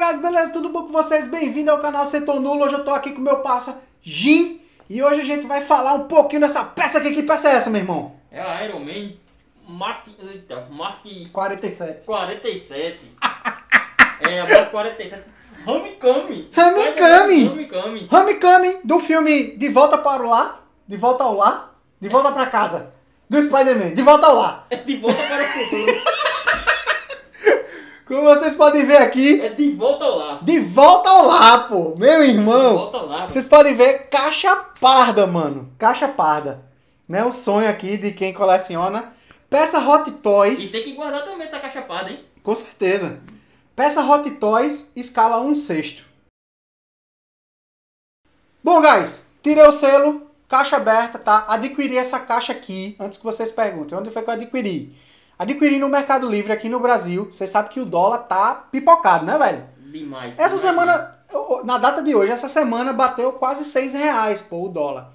guys, beleza? Tudo bom com vocês? Bem-vindo ao canal Setor Nulo. Hoje eu tô aqui com o meu parça Jim e hoje a gente vai falar um pouquinho dessa peça aqui. Que peça é essa, meu irmão? É a Iron Man Mark... Eita, Mark... 47. 47. é, a Mark 47. Homecoming. Homecoming. É Homecoming. Homecoming do filme De Volta para o lá, De Volta ao lá, De Volta para Casa, do Spider-Man, De Volta ao É De Volta para o Futuro. Como vocês podem ver aqui. É de volta ao lá. De volta ao lá, pô. Meu irmão. De volta ao lar. Vocês podem ver caixa parda, mano. Caixa parda. Né? O sonho aqui de quem coleciona. Peça Hot Toys. E tem que guardar também essa caixa parda, hein? Com certeza. Peça Hot Toys, escala 1 sexto. Bom, guys. Tirei o selo. Caixa aberta, tá? Adquiri essa caixa aqui. Antes que vocês perguntem. Onde foi que eu adquiri? adquirindo no Mercado Livre aqui no Brasil. Você sabe que o dólar tá pipocado, né, velho? Demais. Essa demais. semana, na data de hoje, essa semana bateu quase 6 reais, pô, o dólar.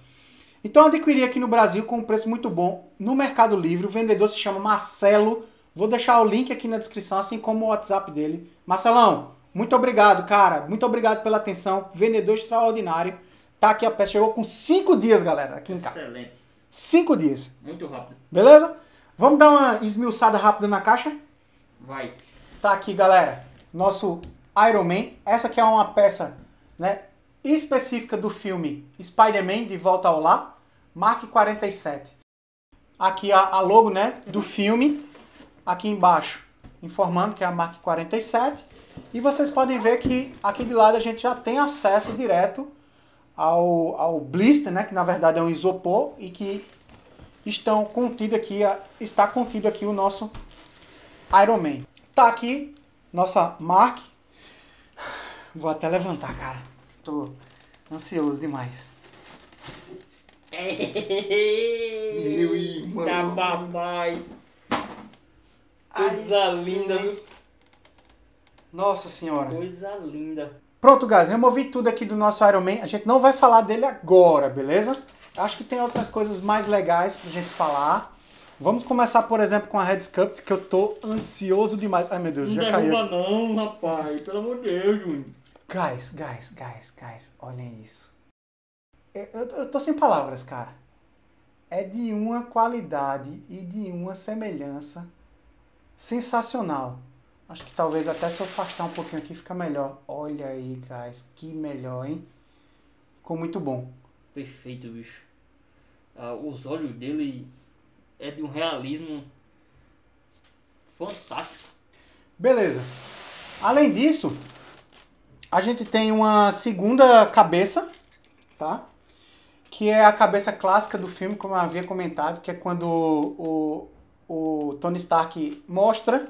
Então eu adquiri aqui no Brasil com um preço muito bom no Mercado Livre. O vendedor se chama Marcelo. Vou deixar o link aqui na descrição, assim como o WhatsApp dele. Marcelão, muito obrigado, cara. Muito obrigado pela atenção. Vendedor extraordinário. Tá aqui a peça. Chegou com 5 dias, galera, aqui em casa. Excelente. 5 dias. Muito rápido. Beleza? Vamos dar uma esmiuçada rápida na caixa? Vai. Tá aqui, galera. Nosso Iron Man. Essa aqui é uma peça né, específica do filme Spider-Man De Volta ao Lar, Mark 47. Aqui a, a logo né, do filme, aqui embaixo, informando que é a Mark 47. E vocês podem ver que aqui de lado a gente já tem acesso direto ao, ao blister, né, que na verdade é um isopor e que estão contido aqui, está contido aqui o nosso Iron Man. Tá aqui nossa marca. Vou até levantar, cara. Tô ansioso demais. Meu irmão. Tá papai. Coisa Ai, linda. Sim. Nossa senhora. Coisa linda. Pronto, guys. Removi tudo aqui do nosso Iron Man. A gente não vai falar dele agora, beleza? Acho que tem outras coisas mais legais pra gente falar. Vamos começar, por exemplo, com a Red Cup, que eu tô ansioso demais. Ai, meu Deus, não já caiu. Não derruba não, rapaz. Pelo amor de Deus, Júnior. Guys, guys, guys, guys. Olhem isso. Eu, é, eu, eu tô sem palavras, cara. É de uma qualidade e de uma semelhança sensacional. Acho que talvez até se eu afastar um pouquinho aqui fica melhor. Olha aí, guys. Que melhor, hein? Ficou muito bom perfeito, bicho. Ah, os olhos dele é de um realismo fantástico. Beleza. Além disso, a gente tem uma segunda cabeça, tá? Que é a cabeça clássica do filme, como eu havia comentado, que é quando o, o, o Tony Stark mostra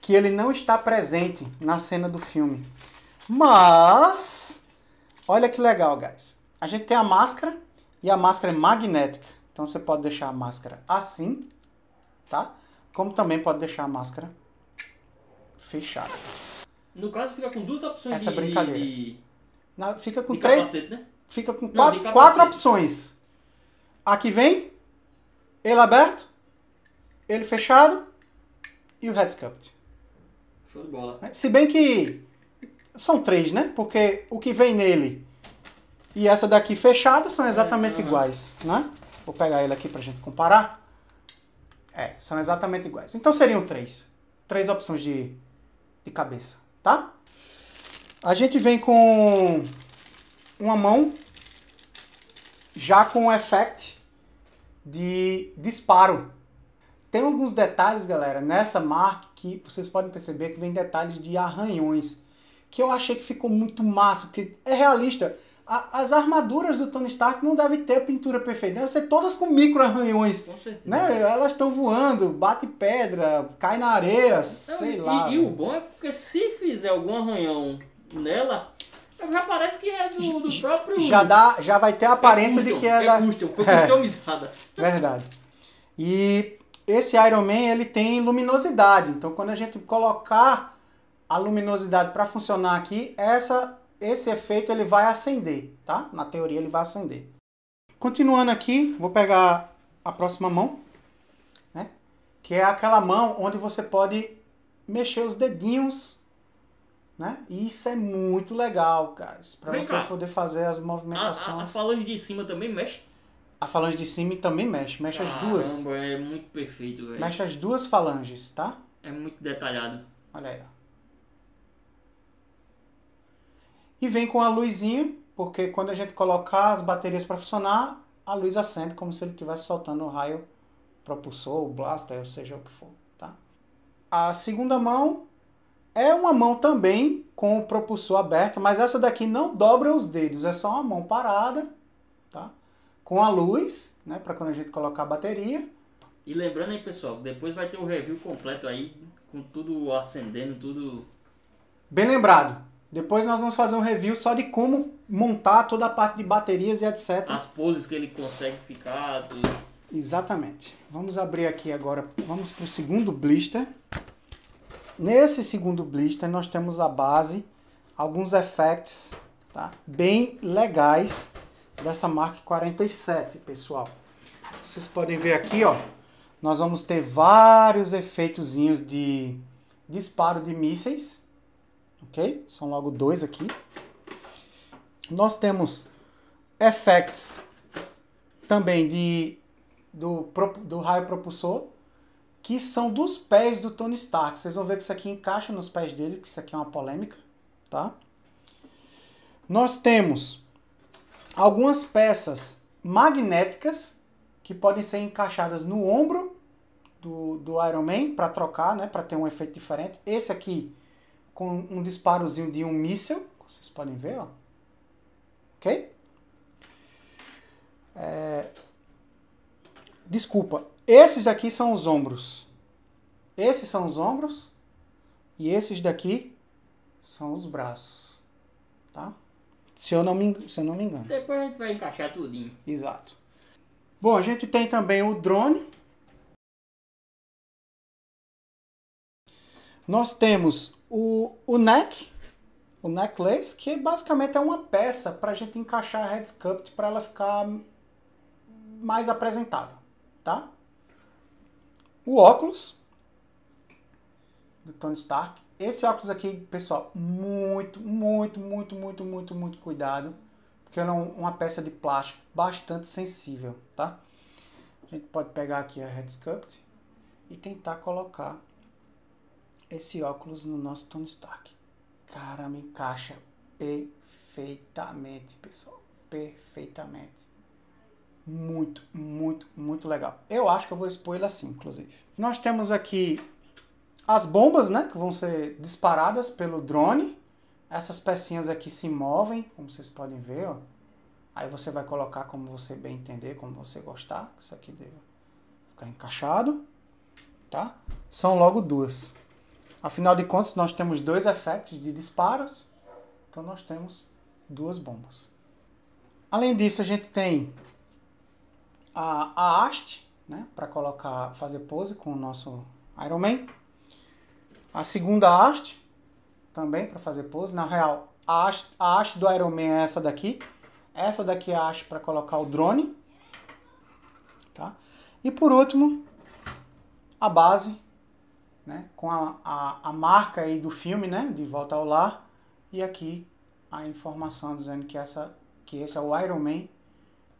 que ele não está presente na cena do filme. Mas, olha que legal, guys. A gente tem a máscara e a máscara é magnética. Então você pode deixar a máscara assim, tá? Como também pode deixar a máscara fechada. No caso fica com duas opções Essa de, brincadeira. De... Na, fica com de três. Capacete, né? Fica com Não, quatro, quatro opções. Aqui vem, ele aberto, ele fechado e o head Show de bola. Se bem que são três, né? Porque o que vem nele e essa daqui fechada são exatamente uhum. iguais, né? Vou pegar ele aqui para gente comparar. É, são exatamente iguais. Então seriam três. Três opções de, de cabeça, tá? A gente vem com uma mão já com o effect de disparo. Tem alguns detalhes, galera, nessa marca que vocês podem perceber que vem detalhes de arranhões, que eu achei que ficou muito massa, porque é realista a, as armaduras do Tony Stark não devem ter a pintura perfeita, devem ser todas com micro arranhões. Com certeza. Né? Elas estão voando, bate pedra, cai na areia, sei e, lá. E, né? o bom é porque se fizer algum arranhão nela, já parece que é do, do próprio. Já, dá, já vai ter a é aparência é custom, de que é, é da. Custom, é, customizada. Verdade. E esse Iron Man ele tem luminosidade, então quando a gente colocar a luminosidade para funcionar aqui, essa esse efeito ele vai acender, tá? Na teoria ele vai acender. Continuando aqui, vou pegar a próxima mão, né? Que é aquela mão onde você pode mexer os dedinhos, né? E isso é muito legal, cara. Pra Vem você cá. poder fazer as movimentações. A, a, a, falange de cima também mexe? A falange de cima também mexe. Mexe Caramba, as duas. é muito perfeito, velho. Mexe as duas falanges, tá? É muito detalhado. Olha aí, ó. E vem com a luzinha, porque quando a gente colocar as baterias para funcionar, a luz acende como se ele estivesse soltando o um raio propulsor, o blaster, ou seja o que for. Tá? A segunda mão é uma mão também com o propulsor aberto, mas essa daqui não dobra os dedos, é só uma mão parada, tá? Com a luz, né, para quando a gente colocar a bateria. E lembrando aí, pessoal, depois vai ter o um review completo aí com tudo acendendo, tudo Bem lembrado. Depois nós vamos fazer um review só de como montar toda a parte de baterias e etc. As poses que ele consegue ficar. Tudo. Exatamente. Vamos abrir aqui agora, vamos para o segundo blister. Nesse segundo blister nós temos a base, alguns effects tá? bem legais dessa marca 47, pessoal. Vocês podem ver aqui, ó, nós vamos ter vários efeitozinhos de disparo de mísseis ok? São logo dois aqui. Nós temos effects também de, do, do raio propulsor, que são dos pés do Tony Stark. Vocês vão ver que isso aqui encaixa nos pés dele, que isso aqui é uma polêmica, tá? Nós temos algumas peças magnéticas que podem ser encaixadas no ombro do, do Iron Man para trocar, né, para ter um efeito diferente. Esse aqui com um disparozinho de um míssil. Vocês podem ver, ó. Ok? É... Desculpa. Esses daqui são os ombros. Esses são os ombros. E esses daqui são os braços. Tá? Se eu não me, se eu não me engano. Depois a gente vai encaixar tudinho. Exato. Bom, a gente tem também o drone. Nós temos o, o neck, o necklace, que basicamente é uma peça para a gente encaixar a head para ela ficar mais apresentável, tá? O óculos do Tony Stark. Esse óculos aqui, pessoal, muito, muito, muito, muito, muito, muito cuidado, porque ela é uma peça de plástico bastante sensível, tá? A gente pode pegar aqui a head e tentar colocar esse óculos no nosso Tony Stark. Cara, me encaixa perfeitamente, pessoal. Perfeitamente. Muito, muito, muito legal. Eu acho que eu vou expor ele assim, inclusive. Nós temos aqui as bombas, né, que vão ser disparadas pelo drone. Essas pecinhas aqui se movem, como vocês podem ver, ó. Aí você vai colocar como você bem entender, como você gostar. Isso aqui deve ficar encaixado, tá? São logo duas. Afinal de contas, nós temos dois efeitos de disparos, então nós temos duas bombas. Além disso, a gente tem a, a haste, né, para colocar, fazer pose com o nosso Iron Man. A segunda haste, também para fazer pose. Na real, a haste, a haste do Iron Man é essa daqui. Essa daqui é a haste para colocar o drone. Tá? E por último, a base né? com a, a, a marca aí do filme, né? De Volta ao Lar. E aqui a informação dizendo que, essa, que esse é o Iron Man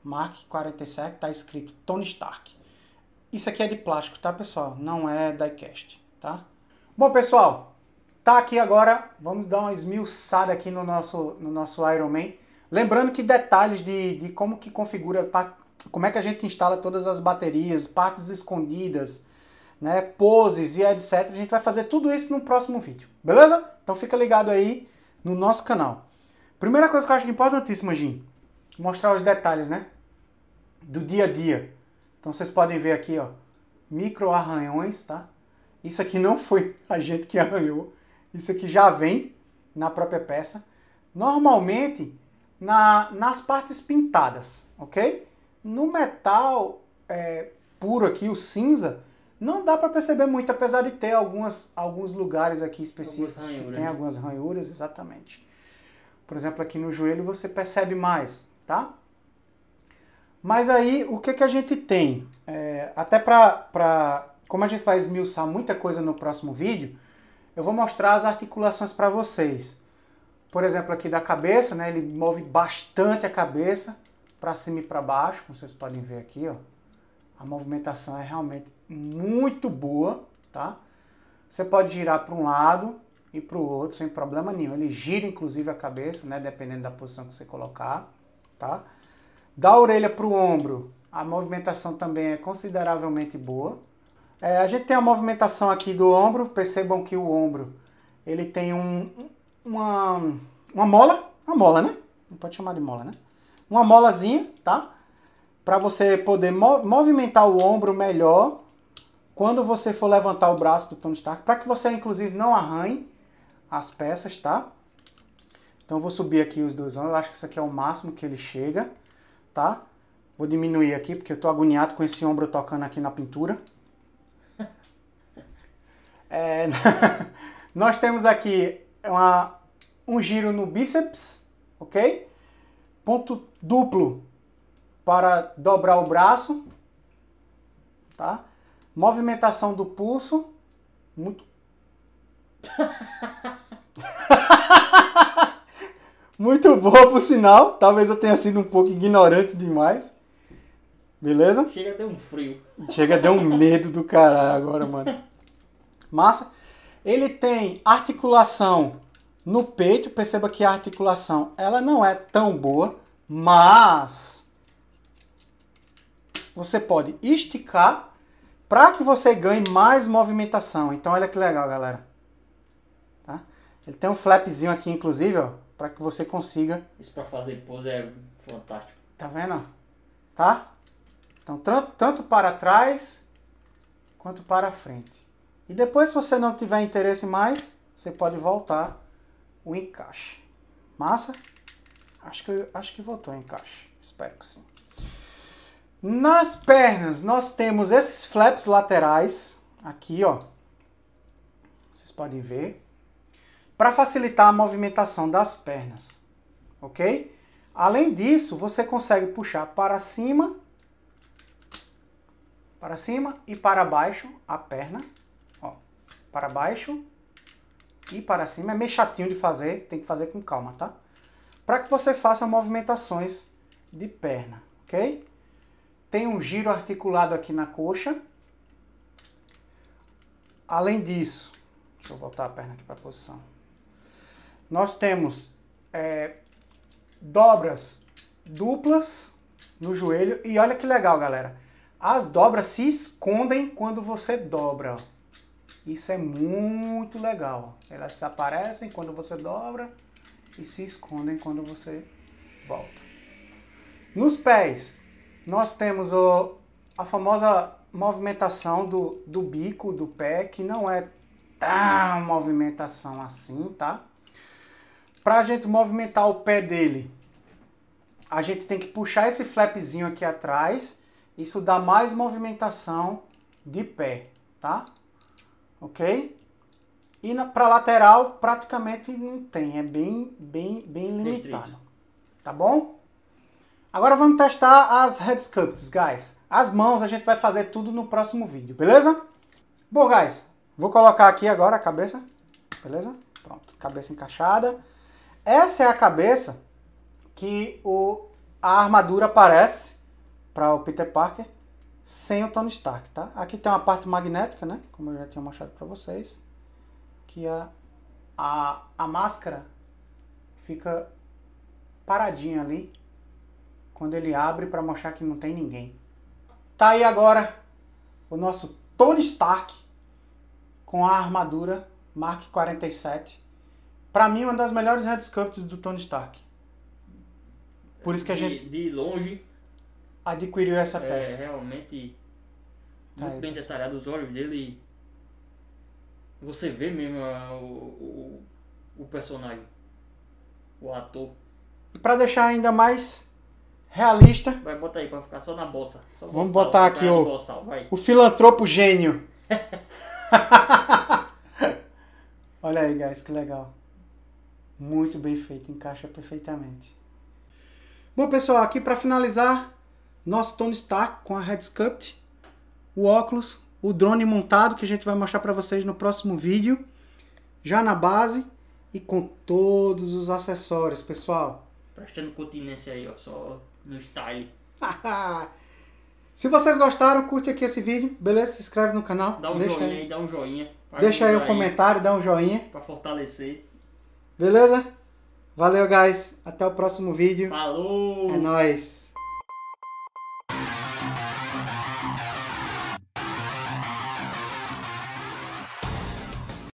Mark 47, está escrito Tony Stark. Isso aqui é de plástico, tá, pessoal? Não é diecast, tá? Bom, pessoal, tá aqui agora, vamos dar uma esmiuçada aqui no nosso, no nosso Iron Man. Lembrando que detalhes de, de como que configura, como é que a gente instala todas as baterias, partes escondidas, né, poses e etc. A gente vai fazer tudo isso no próximo vídeo, beleza? Então fica ligado aí no nosso canal. Primeira coisa que eu acho importantíssima, Jim, mostrar os detalhes, né? Do dia a dia. Então vocês podem ver aqui, ó, micro arranhões, tá? Isso aqui não foi a gente que arranhou. Isso aqui já vem na própria peça. Normalmente na, nas partes pintadas, ok? No metal é, puro aqui, o cinza, não dá para perceber muito, apesar de ter algumas, alguns lugares aqui específicos que tem né? algumas ranhuras, exatamente. Por exemplo, aqui no joelho você percebe mais, tá? Mas aí, o que, que a gente tem? É, até para... Como a gente vai esmiuçar muita coisa no próximo vídeo, eu vou mostrar as articulações para vocês. Por exemplo, aqui da cabeça, né? Ele move bastante a cabeça para cima e para baixo, como vocês podem ver aqui, ó. A movimentação é realmente muito boa, tá? Você pode girar para um lado e para o outro sem problema nenhum. Ele gira inclusive a cabeça, né? Dependendo da posição que você colocar, tá? Da orelha para o ombro, a movimentação também é consideravelmente boa. É, a gente tem a movimentação aqui do ombro. Percebam que o ombro ele tem um, uma, uma mola, uma mola, né? Não pode chamar de mola, né? Uma molazinha, tá? para você poder movimentar o ombro melhor quando você for levantar o braço do Tony Stark, para que você inclusive não arranhe as peças, tá? Então eu vou subir aqui os dois ombros, eu acho que isso aqui é o máximo que ele chega, tá? Vou diminuir aqui porque eu tô agoniado com esse ombro tocando aqui na pintura. É... nós temos aqui uma, um giro no bíceps, ok? Ponto duplo para dobrar o braço, tá? Movimentação do pulso, muito Muito boa, por sinal. Talvez eu tenha sido um pouco ignorante demais. Beleza? Chega deu um frio. Chega deu um medo do caralho agora, mano. Massa. Ele tem articulação no peito. Perceba que a articulação ela não é tão boa, mas você pode esticar para que você ganhe mais movimentação. Então olha que legal, galera. Tá? Ele tem um flapzinho aqui, inclusive, ó, para que você consiga. Isso para fazer pose é fantástico. Tá vendo? Tá? Então tanto, tanto para trás quanto para frente. E depois, se você não tiver interesse mais, você pode voltar o encaixe. Massa? Acho que, acho que voltou o encaixe. Espero que sim. Nas pernas, nós temos esses flaps laterais, aqui, ó. Vocês podem ver. Para facilitar a movimentação das pernas, ok? Além disso, você consegue puxar para cima, para cima e para baixo a perna, ó. Para baixo e para cima. É meio chatinho de fazer, tem que fazer com calma, tá? Para que você faça movimentações de perna, ok? Tem um giro articulado aqui na coxa. Além disso, deixa eu voltar a perna aqui para a posição. Nós temos é, dobras duplas no joelho. E olha que legal, galera. As dobras se escondem quando você dobra. Isso é muito legal. Elas aparecem quando você dobra e se escondem quando você volta. Nos pés, nós temos o, a famosa movimentação do, do bico do pé, que não é tão movimentação assim, tá? Para a gente movimentar o pé dele, a gente tem que puxar esse flapzinho aqui atrás. Isso dá mais movimentação de pé, tá? Ok? E para lateral praticamente não tem, é bem, bem, bem limitado. Tá bom? Agora vamos testar as head sculpts, guys. As mãos a gente vai fazer tudo no próximo vídeo, beleza? Bom, guys, vou colocar aqui agora a cabeça, beleza? Pronto, cabeça encaixada. Essa é a cabeça que o, a armadura aparece para o Peter Parker sem o Tony Stark, tá? Aqui tem uma parte magnética, né? Como eu já tinha mostrado para vocês. Que a, a, a máscara fica paradinha ali quando ele abre para mostrar que não tem ninguém. Tá aí agora o nosso Tony Stark com a armadura Mark 47. Para mim, uma das melhores sculpts do Tony Stark. Por isso que a gente. De, longe. Adquiriu essa é, peça. É, realmente. Tá muito aí, bem pessoal. detalhado os olhos dele. Você vê mesmo a, o, o, o personagem. O ator. E pra deixar ainda mais realista. Vai botar aí pra ficar só na bolsa. Só Vamos botar aqui tá o, o filantropo gênio. Olha aí, guys, que legal. Muito bem feito, encaixa perfeitamente. Bom, pessoal, aqui para finalizar, nosso Tony Stark com a Head o óculos, o drone montado que a gente vai mostrar para vocês no próximo vídeo, já na base e com todos os acessórios, pessoal. Prestando continência aí, ó, só no style. Se vocês gostaram, curte aqui esse vídeo, beleza? Se inscreve no canal. Dá um deixa joinha aí, dá um joinha. Deixa aí o um comentário, dá um joinha. Pra fortalecer. Beleza? Valeu, guys. Até o próximo vídeo. Falou! É nóis.